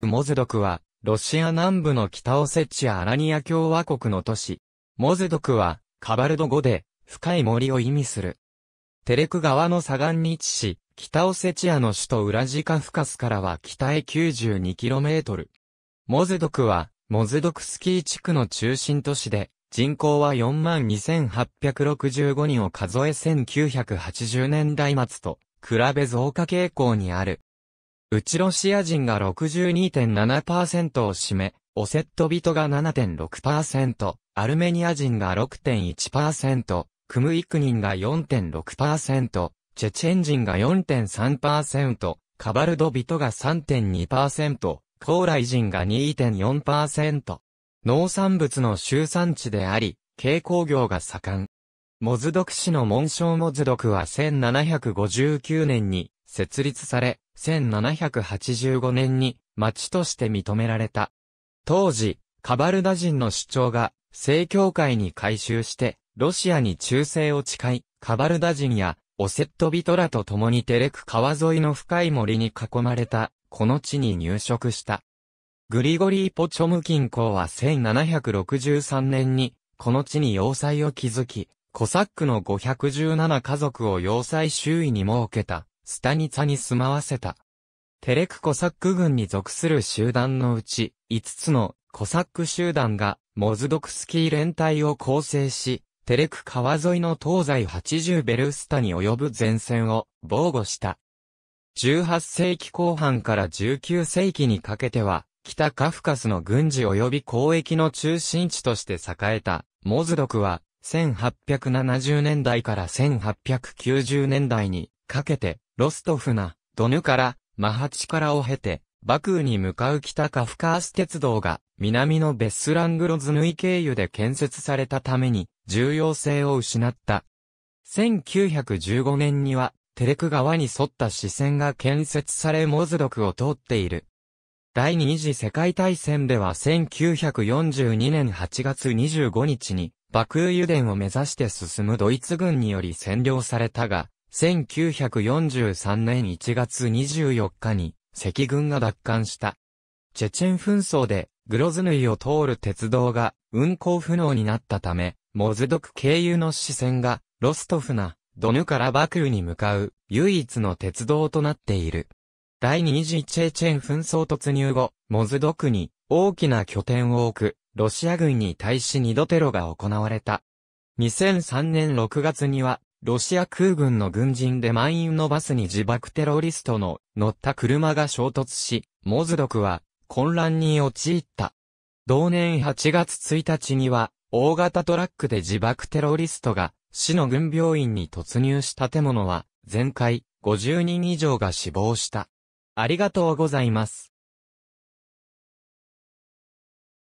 モズドクは、ロシア南部の北オセチアアラニア共和国の都市。モズドクは、カバルド語で、深い森を意味する。テレク川の左岸に位置し、北オセチアの首都ウラジカフカスからは北へ 92km。モズドクは、モズドクスキー地区の中心都市で、人口は42,865人を数え1980年代末と、比べ増加傾向にある。うちロシア人が62.7%を占め、オセット人が7.6%、アルメニア人が6.1%、クムイク人が4.6%、チェチェン人が4.3%、カバルド人が3.2%、高麗人が2.4%。農産物の集産地であり、軽工業が盛ん。モズドク市の紋章モズドクは1759年に設立され、1785年に町として認められた。当時、カバルダ人の主張が、正教会に改修して、ロシアに忠誠を誓い、カバルダ人やオセットビトラと共にテレク川沿いの深い森に囲まれた、この地に入植した。グリゴリー・ポチョム近郊は1763年に、この地に要塞を築き、コサックの517家族を要塞周囲に設けた。スタニツァに住まわせた。テレクコサック軍に属する集団のうち、5つのコサック集団がモズドクスキー連隊を構成し、テレク川沿いの東西80ベルスタに及ぶ前線を防護した。18世紀後半から19世紀にかけては、北カフカスの軍事及び交易の中心地として栄えた、モズドクは、1870年代から1890年代にかけて、ロストフナ、ドヌから、マハチからを経て、バクーに向かう北カフカース鉄道が、南のベスラングロズヌイ経由で建設されたために、重要性を失った。1915年には、テレク川に沿った支線が建設されモズクを通っている。第二次世界大戦では1942年8月25日に、爆ー油田を目指して進むドイツ軍により占領されたが、1943年1月24日に赤軍が奪還した。チェチェン紛争でグロズヌイを通る鉄道が運行不能になったため、モズドク経由の支線がロストフナ、ドヌからバクルに向かう唯一の鉄道となっている。第二次チェチェン紛争突入後、モズドクに大きな拠点を置くロシア軍に対し二度テロが行われた。2003年6月にはロシア空軍の軍人で満員のバスに自爆テロリストの乗った車が衝突し、モズドクは混乱に陥った。同年8月1日には、大型トラックで自爆テロリストが、市の軍病院に突入し建物は、全壊、50人以上が死亡した。ありがとうございます。